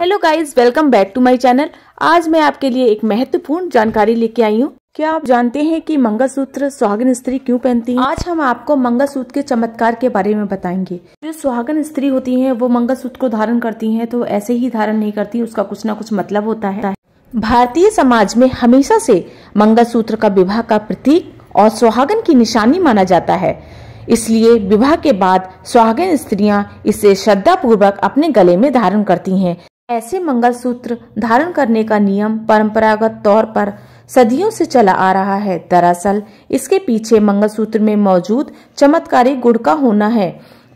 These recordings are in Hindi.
Hello guys welcome back to my channel आज मैं आपके लिए एक महत्वपूर्ण जानकारी लेके आई हूँ क्या आप जानते हैं कि मंगलसूत्र सुहागन स्त्री क्यों पहनती है आज हम आपको मंगलसूत्र के चमत्कार के बारे में बताएंगे जो सुहागन स्त्री होती है वो मंगलसूत्र को धारण करती है तो ऐसे ही धारण नहीं करती उसका कुछ न कुछ मतलब होता है भारतीय समाज में हमेशा से मंगल का विवाह का प्रतीक और सुहागन की निशानी माना जाता है इसलिए विवाह के बाद सुहागन स्त्रियाँ इसे श्रद्धा पूर्वक अपने गले में धारण करती है ऐसे मंगलसूत्र धारण करने का नियम परंपरागत तौर पर सदियों से चला आ रहा है दरअसल इसके पीछे मंगलसूत्र में मौजूद चमत्कारी गुड़ का होना है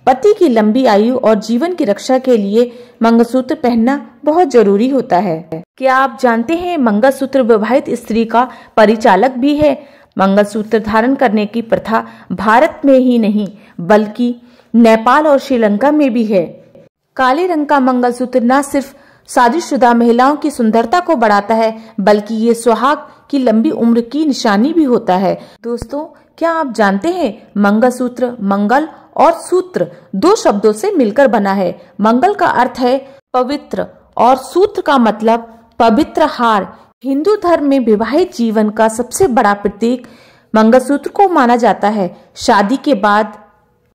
पति की लंबी आयु और जीवन की रक्षा के लिए मंगलसूत्र पहनना बहुत जरूरी होता है क्या आप जानते हैं मंगलसूत्र विवाहित स्त्री का परिचालक भी है मंगलसूत्र धारण करने की प्रथा भारत में ही नहीं बल्कि नेपाल और श्रीलंका में भी है काले रंग का मंगलसूत्र न सिर्फ साजिशुदा महिलाओं की सुंदरता को बढ़ाता है बल्कि ये सुहाग की लंबी उम्र की निशानी भी होता है दोस्तों क्या आप जानते हैं मंगल सूत्र मंगल और सूत्र दो शब्दों से मिलकर बना है मंगल का अर्थ है पवित्र और सूत्र का मतलब पवित्र हार हिंदू धर्म में विवाहित जीवन का सबसे बड़ा प्रतीक मंगलसूत्र को माना जाता है शादी के बाद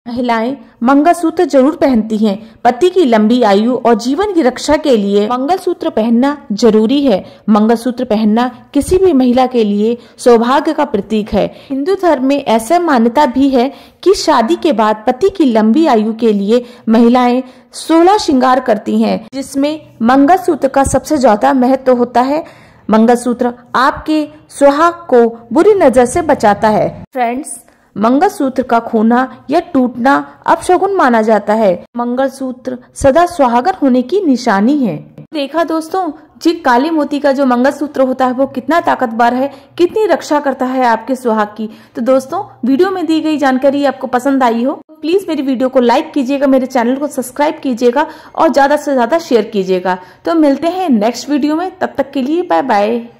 महिलाएं मंगलसूत्र जरूर पहनती हैं। पति की लंबी आयु और जीवन की रक्षा के लिए मंगलसूत्र पहनना जरूरी है मंगलसूत्र पहनना किसी भी महिला के लिए सौभाग्य का प्रतीक है हिंदू धर्म में ऐसा मान्यता भी है कि शादी के बाद पति की लंबी आयु के लिए महिलाएं सोलह श्रृंगार करती हैं, जिसमें मंगलसूत्र का सबसे ज्यादा महत्व तो होता है मंगलसूत्र आपके सुहाग को बुरी नजर से बचाता है फ्रेंड्स मंगलसूत्र का खोना या टूटना अपशगुन माना जाता है मंगलसूत्र सदा सुहागर होने की निशानी है देखा दोस्तों जी काली मोती का जो मंगलसूत्र होता है वो कितना ताकतवर है कितनी रक्षा करता है आपके सुहाग की तो दोस्तों वीडियो में दी गई जानकारी आपको पसंद आई हो प्लीज मेरी वीडियो को लाइक कीजिएगा मेरे चैनल को सब्सक्राइब कीजिएगा और ज्यादा से ज्यादा शेयर कीजिएगा तो मिलते हैं नेक्स्ट वीडियो में तब तक के लिए बाय बाय